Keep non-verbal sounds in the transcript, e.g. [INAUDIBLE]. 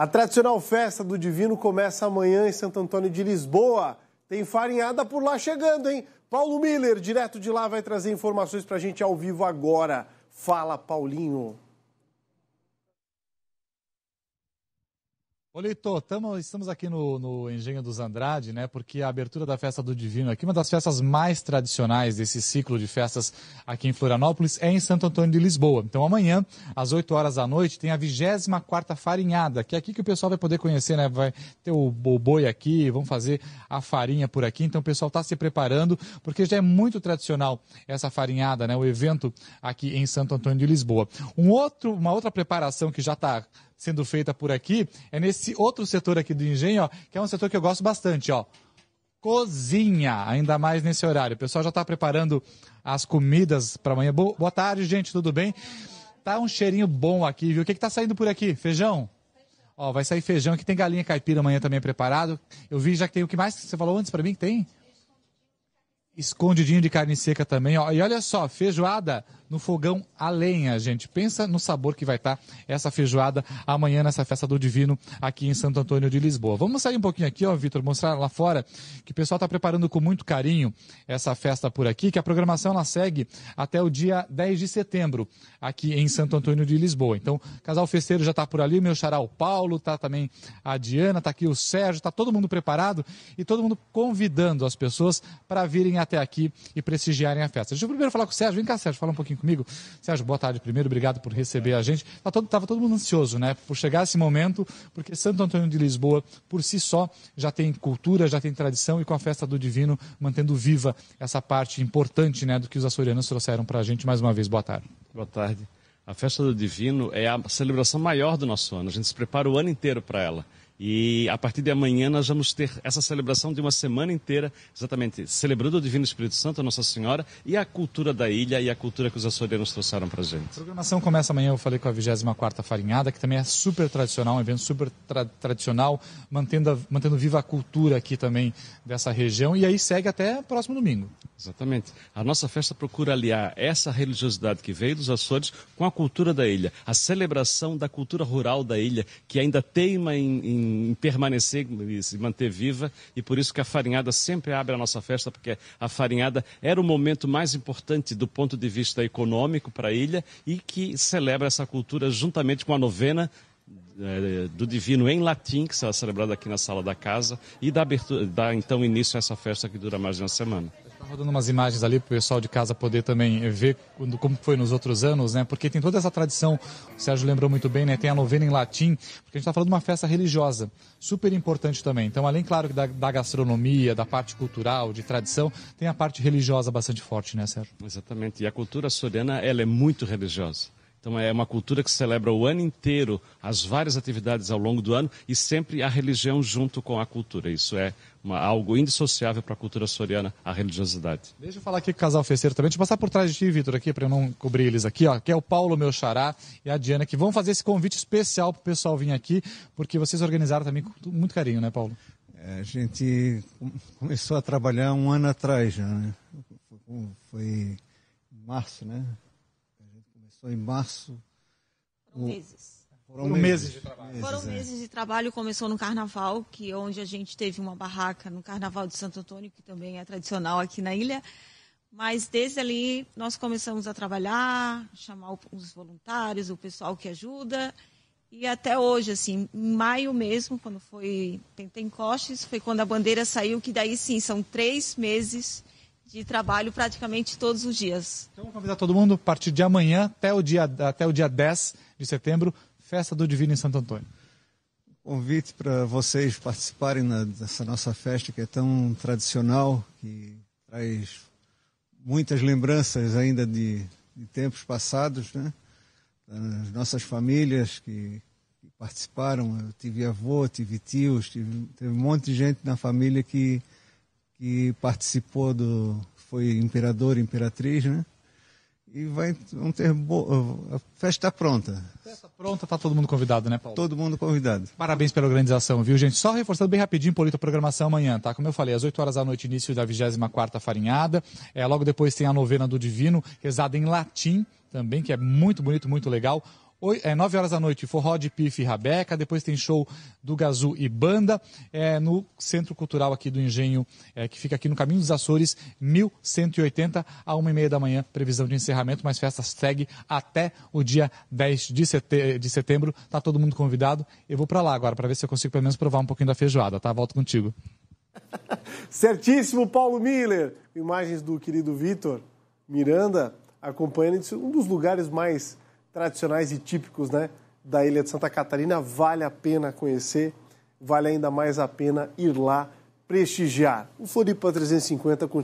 A tradicional festa do Divino começa amanhã em Santo Antônio de Lisboa. Tem farinhada por lá chegando, hein? Paulo Miller, direto de lá, vai trazer informações para a gente ao vivo agora. Fala, Paulinho. Ô, tamo, estamos aqui no, no, Engenho dos Andrade, né? Porque a abertura da Festa do Divino aqui, é uma das festas mais tradicionais desse ciclo de festas aqui em Florianópolis, é em Santo Antônio de Lisboa. Então, amanhã, às 8 horas da noite, tem a 24 Farinhada, que é aqui que o pessoal vai poder conhecer, né? Vai ter o boi aqui, vão fazer a farinha por aqui. Então, o pessoal está se preparando, porque já é muito tradicional essa farinhada, né? O evento aqui em Santo Antônio de Lisboa. Um outro, uma outra preparação que já está sendo feita por aqui é nesse outro setor aqui do engenho, ó, que é um setor que eu gosto bastante, ó. Cozinha, ainda mais nesse horário. O pessoal já está preparando as comidas para amanhã. Boa tarde, gente, tudo bem? Tá um cheirinho bom aqui, viu? O que está saindo por aqui? Feijão? Ó, vai sair feijão, que tem galinha caipira amanhã também preparado. Eu vi já que tem o que mais que você falou antes para mim que tem? Escondidinho de carne seca também, ó. E olha só, feijoada no fogão a lenha, gente. Pensa no sabor que vai estar tá essa feijoada amanhã nessa festa do Divino aqui em Santo Antônio de Lisboa. Vamos sair um pouquinho aqui, ó, Vitor, mostrar lá fora que o pessoal está preparando com muito carinho essa festa por aqui, que a programação ela segue até o dia 10 de setembro aqui em Santo Antônio de Lisboa. Então, o casal festeiro já está por ali, o meu xará o Paulo, tá também a Diana, tá aqui o Sérgio, tá todo mundo preparado e todo mundo convidando as pessoas para virem até até aqui e prestigiarem a festa. Deixa eu primeiro falar com o Sérgio. Vem cá, Sérgio, fala um pouquinho comigo. Sérgio, boa tarde primeiro. Obrigado por receber a gente. Estava tá todo, tava todo mundo ansioso, né? Por chegar esse momento, porque Santo Antônio de Lisboa, por si só, já tem cultura, já tem tradição e com a festa do Divino, mantendo viva essa parte importante né, do que os açorianos trouxeram para a gente. Mais uma vez, boa tarde. Boa tarde. A festa do Divino é a celebração maior do nosso ano. A gente se prepara o ano inteiro para ela. E a partir de amanhã nós vamos ter essa celebração de uma semana inteira, exatamente, celebrando o Divino Espírito Santo, a Nossa Senhora, e a cultura da ilha e a cultura que os açorianos trouxeram para gente. A programação começa amanhã, eu falei com a 24ª Farinhada, que também é super tradicional, um evento super tra tradicional, mantendo, a, mantendo viva a cultura aqui também dessa região, e aí segue até próximo domingo. Exatamente. A nossa festa procura aliar essa religiosidade que veio dos Açores com a cultura da ilha, a celebração da cultura rural da ilha, que ainda teima em, em em permanecer e se manter viva, e por isso que a farinhada sempre abre a nossa festa, porque a farinhada era o momento mais importante do ponto de vista econômico para a ilha e que celebra essa cultura juntamente com a novena eh, do Divino em latim, que será celebrada aqui na sala da casa, e dá, abertura, dá então início a essa festa que dura mais de uma semana. Tá rodando umas imagens ali para o pessoal de casa poder também ver quando, como foi nos outros anos, né? Porque tem toda essa tradição, o Sérgio lembrou muito bem, né? Tem a novena em latim, porque a gente está falando de uma festa religiosa, super importante também. Então, além, claro, da, da gastronomia, da parte cultural, de tradição, tem a parte religiosa bastante forte, né, Sérgio? Exatamente. E a cultura soriana, ela é muito religiosa. Então é uma cultura que celebra o ano inteiro as várias atividades ao longo do ano e sempre a religião junto com a cultura. Isso é uma, algo indissociável para a cultura soriana, a religiosidade. Deixa eu falar aqui com o casal feceiro também. Deixa eu passar por trás de ti, Vitor, aqui, para eu não cobrir eles aqui, ó. Que é o Paulo, meu xará, e a Diana, que vão fazer esse convite especial para o pessoal vir aqui, porque vocês organizaram também com muito carinho, né, Paulo? É, a gente começou a trabalhar um ano atrás já, né? Foi março, né? começou em março. Foram meses. Foram, meses. meses. de trabalho. Meses, Foram é. meses de trabalho, começou no Carnaval, que é onde a gente teve uma barraca no Carnaval de Santo Antônio, que também é tradicional aqui na ilha. Mas desde ali nós começamos a trabalhar, chamar os voluntários, o pessoal que ajuda. E até hoje, assim, em maio mesmo, quando foi Pentecostes, foi quando a bandeira saiu, que daí sim, são três meses de trabalho praticamente todos os dias. Então, vou convidar todo mundo a partir de amanhã até o dia, até o dia 10 de setembro, festa do Divino em Santo Antônio. Convite para vocês participarem na, dessa nossa festa que é tão tradicional, que traz muitas lembranças ainda de, de tempos passados, né? nossas famílias que, que participaram. Eu tive avô, tive tios, tive, teve um monte de gente na família que que participou do. foi imperador e imperatriz, né? E vai um ter boa a festa está pronta. Festa pronta, tá todo mundo convidado, né, Paulo? Todo mundo convidado. Parabéns pela organização, viu, gente? Só reforçando bem rapidinho, Polito, a programação amanhã, tá? Como eu falei, às 8 horas da noite, início da 24 farinhada. É, logo depois tem a novena do Divino, rezada em latim também, que é muito bonito, muito legal é, 9 horas da noite, forró de Pif e Rabeca. Depois tem show do Gazu e Banda é, no Centro Cultural aqui do Engenho, é, que fica aqui no Caminho dos Açores, 1180, a 1 e meia da manhã, previsão de encerramento, mas festa segue até o dia 10 de, sete, de setembro. Tá todo mundo convidado. Eu vou para lá agora para ver se eu consigo pelo menos provar um pouquinho da feijoada, tá? Volto contigo. [LAUGHS] Certíssimo, Paulo Miller. Imagens do querido Vitor Miranda acompanhando um dos lugares mais tradicionais e típicos né, da ilha de Santa Catarina. Vale a pena conhecer, vale ainda mais a pena ir lá prestigiar. O Floripa 350 continua.